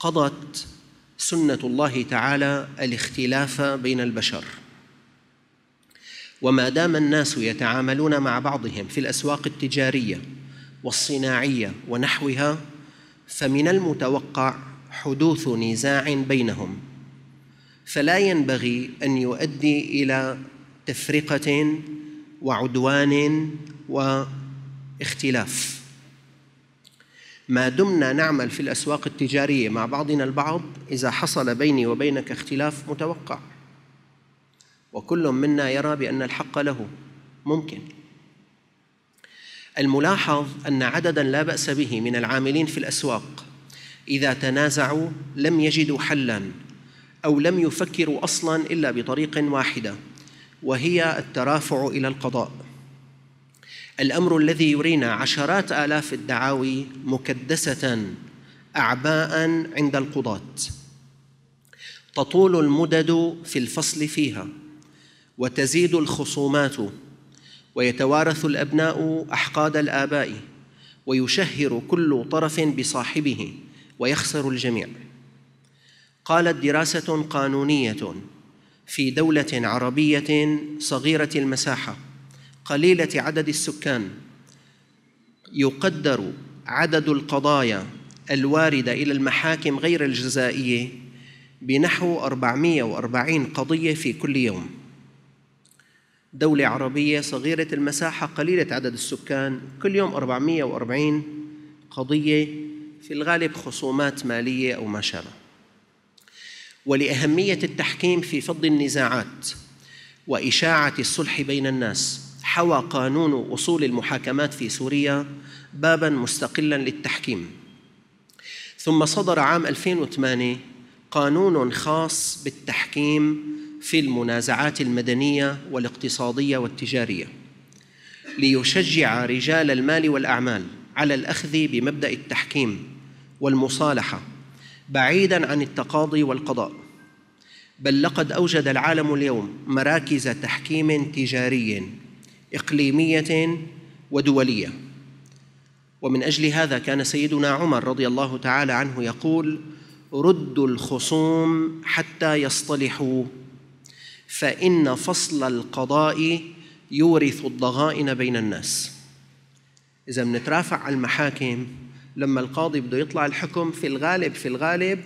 قضت سنه الله تعالى الاختلاف بين البشر وما دام الناس يتعاملون مع بعضهم في الاسواق التجاريه والصناعيه ونحوها فمن المتوقع حدوث نزاع بينهم فلا ينبغي ان يؤدي الى تفرقه وعدوان واختلاف ما دمنا نعمل في الأسواق التجارية مع بعضنا البعض إذا حصل بيني وبينك اختلاف متوقع وكل منا يرى بأن الحق له ممكن الملاحظ أن عددا لا بأس به من العاملين في الأسواق إذا تنازعوا لم يجدوا حلا أو لم يفكروا أصلا إلا بطريق واحدة وهي الترافع إلى القضاء الامر الذي يرينا عشرات الاف الدعاوي مكدسه اعباء عند القضاه تطول المدد في الفصل فيها وتزيد الخصومات ويتوارث الابناء احقاد الاباء ويشهر كل طرف بصاحبه ويخسر الجميع قالت دراسه قانونيه في دوله عربيه صغيره المساحه قليلة عدد السكان يقدر عدد القضايا الواردة إلى المحاكم غير الجزائية بنحو 440 قضية في كل يوم دولة عربية صغيرة المساحة قليلة عدد السكان كل يوم 440 قضية في الغالب خصومات مالية أو ما شابه ولأهمية التحكيم في فض النزاعات وإشاعة الصلح بين الناس حوى قانون اصول المحاكمات في سوريا بابا مستقلا للتحكيم ثم صدر عام 2008 قانون خاص بالتحكيم في المنازعات المدنيه والاقتصاديه والتجاريه ليشجع رجال المال والاعمال على الاخذ بمبدا التحكيم والمصالحه بعيدا عن التقاضي والقضاء بل لقد اوجد العالم اليوم مراكز تحكيم تجاري اقليميه ودوليه ومن اجل هذا كان سيدنا عمر رضي الله تعالى عنه يقول ردوا الخصوم حتى يصطلحوا فان فصل القضاء يورث الضغائن بين الناس اذا بنترافع على المحاكم لما القاضي بده يطلع الحكم في الغالب في الغالب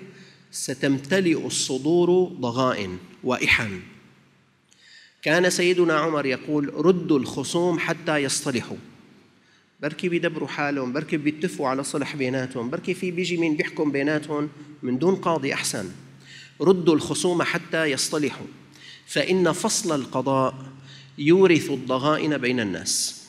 ستمتلئ الصدور ضغائن وإحن كان سيدنا عمر يقول ردوا الخصوم حتى يصطلحوا بركي بيدبروا حالهم بركي بيتفقوا على صلح بيناتهم بركي في بيجي مين بيحكم بيناتهم من دون قاضي أحسن ردوا الخصوم حتى يصطلحوا فإن فصل القضاء يورث الضغائن بين الناس